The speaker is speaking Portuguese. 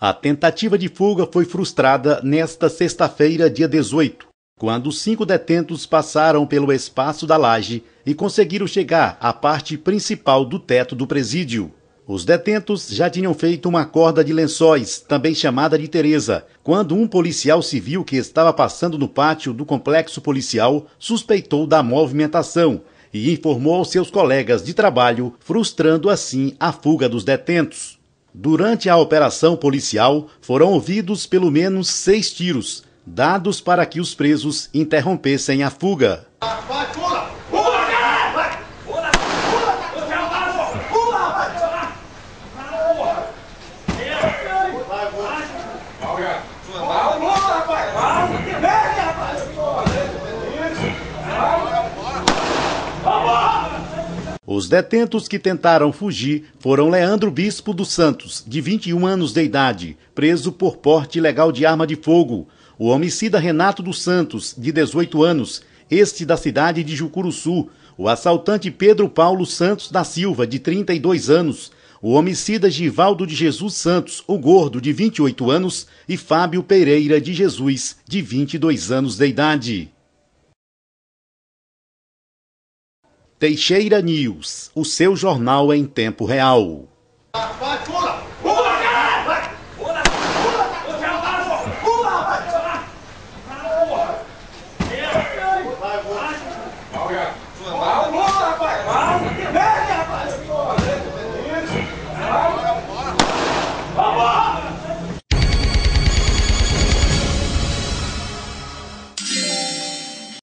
A tentativa de fuga foi frustrada nesta sexta-feira, dia 18, quando cinco detentos passaram pelo espaço da laje e conseguiram chegar à parte principal do teto do presídio. Os detentos já tinham feito uma corda de lençóis, também chamada de Teresa, quando um policial civil que estava passando no pátio do complexo policial suspeitou da movimentação e informou aos seus colegas de trabalho, frustrando assim a fuga dos detentos. Durante a operação policial, foram ouvidos pelo menos seis tiros, dados para que os presos interrompessem a fuga. Os detentos que tentaram fugir foram Leandro Bispo dos Santos, de 21 anos de idade, preso por porte ilegal de arma de fogo, o homicida Renato dos Santos, de 18 anos, este da cidade de Jucuruçu, o assaltante Pedro Paulo Santos da Silva, de 32 anos, o homicida Givaldo de Jesus Santos, o gordo, de 28 anos, e Fábio Pereira de Jesus, de 22 anos de idade. Teixeira News, o seu jornal em tempo real. Vai, pula!